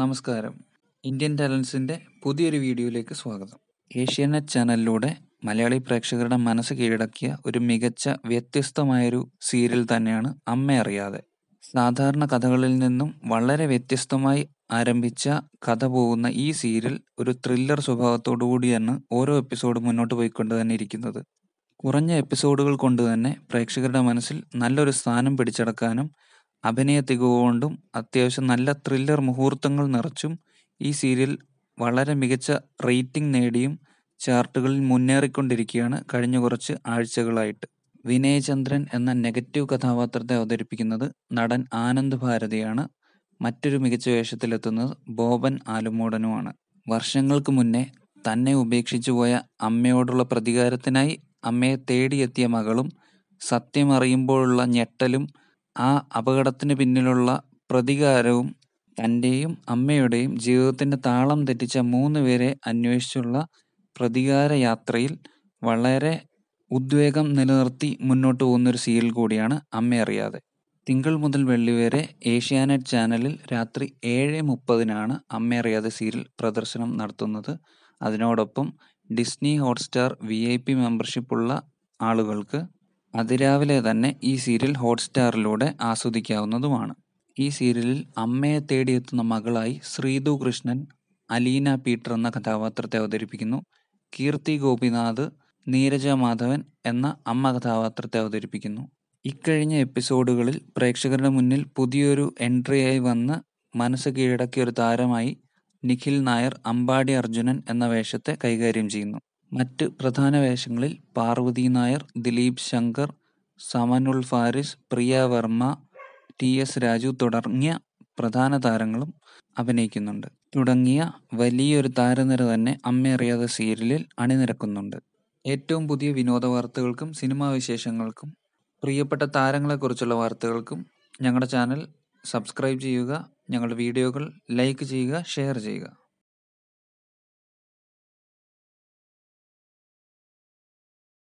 നമസ്കാരം ഇന്ത്യൻ ടാലൻസിൻ്റെ പുതിയൊരു വീഡിയോയിലേക്ക് സ്വാഗതം ഏഷ്യാനെറ്റ് ചാനലിലൂടെ മലയാളി പ്രേക്ഷകരുടെ മനസ്സ് കീഴടക്കിയ ഒരു മികച്ച വ്യത്യസ്തമായൊരു സീരിയൽ തന്നെയാണ് അമ്മ അറിയാതെ സാധാരണ കഥകളിൽ നിന്നും വളരെ വ്യത്യസ്തമായി ആരംഭിച്ച കഥ പോകുന്ന ഈ സീരിയൽ ഒരു ത്രില്ലർ സ്വഭാവത്തോടു കൂടിയാണ് ഓരോ എപ്പിസോഡ് മുന്നോട്ട് പോയിക്കൊണ്ട് തന്നെ ഇരിക്കുന്നത് കുറഞ്ഞ എപ്പിസോഡുകൾ കൊണ്ട് തന്നെ പ്രേക്ഷകരുടെ മനസ്സിൽ നല്ലൊരു സ്ഥാനം പിടിച്ചടക്കാനും അഭിനയ മികവുകൊണ്ടും അത്യാവശ്യം നല്ല ത്രില്ലർ മുഹൂർത്തങ്ങൾ നിറച്ചും ഈ സീരിയൽ വളരെ മികച്ച റേറ്റിംഗ് നേടിയും ചാർട്ടുകളിൽ മുന്നേറിക്കൊണ്ടിരിക്കുകയാണ് കഴിഞ്ഞ കുറച്ച് ആഴ്ചകളായിട്ട് വിനയചന്ദ്രൻ എന്ന നെഗറ്റീവ് കഥാപാത്രത്തെ അവതരിപ്പിക്കുന്നത് നടൻ ആനന്ദ് ഭാരതിയാണ് മറ്റൊരു മികച്ച വേഷത്തിലെത്തുന്നത് ബോബൻ ആലുമൂടനുമാണ് വർഷങ്ങൾക്ക് മുന്നേ തന്നെ ഉപേക്ഷിച്ചു പോയ അമ്മയോടുള്ള പ്രതികാരത്തിനായി അമ്മയെ തേടിയെത്തിയ മകളും സത്യം അറിയുമ്പോഴുള്ള ഞെട്ടലും ആ അപകടത്തിന് പിന്നിലുള്ള പ്രതികാരവും തൻ്റെയും അമ്മയുടെയും ജീവിതത്തിൻ്റെ താളം തെറ്റിച്ച മൂന്ന് പേരെ അന്വേഷിച്ചുള്ള പ്രതികാര യാത്രയിൽ വളരെ ഉദ്വേഗം നിലനിർത്തി മുന്നോട്ട് പോകുന്നൊരു സീരിയൽ കൂടിയാണ് അമ്മ അറിയാതെ തിങ്കൾ മുതൽ വെള്ളി വരെ ഏഷ്യാനെറ്റ് ചാനലിൽ രാത്രി ഏഴ് മുപ്പതിനാണ് അമ്മ അറിയാതെ സീരിയൽ പ്രദർശനം നടത്തുന്നത് അതിനോടൊപ്പം Disney Hotstar V I P മെമ്പർഷിപ്പുള്ള ആളുകൾക്ക് അതിരാവിലെ തന്നെ ഈ സീരിയൽ ഹോട്ട്സ്റ്റാറിലൂടെ ആസ്വദിക്കാവുന്നതുമാണ് ഈ സീരിയലിൽ അമ്മയെ തേടിയെത്തുന്ന മകളായി ശ്രീതു കൃഷ്ണൻ അലീന പീറ്റർ എന്ന കഥാപാത്രത്തെ അവതരിപ്പിക്കുന്നു കീർത്തി ഗോപിനാഥ് നീരജ മാധവൻ എന്ന അമ്മ കഥാപാത്രത്തെ അവതരിപ്പിക്കുന്നു ഇക്കഴിഞ്ഞ എപ്പിസോഡുകളിൽ പ്രേക്ഷകരുടെ മുന്നിൽ പുതിയൊരു എൻട്രിയായി വന്ന് മനസ്സ് കീഴടക്കിയ ഒരു താരമായി നിഖിൽ നായർ അമ്പാടി അർജുനൻ എന്ന വേഷത്തെ കൈകാര്യം ചെയ്യുന്നു മറ്റ് പ്രധാന വേഷങ്ങളിൽ പാർവതി നായർ ദിലീപ് ശങ്കർ സമനുൾ ഫാരിസ് പ്രിയ വർമ്മ ടി എസ് രാജു തുടങ്ങിയ പ്രധാന താരങ്ങളും അഭിനയിക്കുന്നുണ്ട് തുടങ്ങിയ വലിയൊരു താരനിര തന്നെ അമ്മയറിയാതെ സീരിയലിൽ അണിനിരക്കുന്നുണ്ട് ഏറ്റവും പുതിയ വിനോദ വാർത്തകൾക്കും സിനിമാ വിശേഷങ്ങൾക്കും പ്രിയപ്പെട്ട താരങ്ങളെക്കുറിച്ചുള്ള വാർത്തകൾക്കും ഞങ്ങളുടെ ചാനൽ സബ്സ്ക്രൈബ് ചെയ്യുക ഞങ്ങളുടെ വീഡിയോകൾ ലൈക്ക് ചെയ്യുക ഷെയർ ചെയ്യുക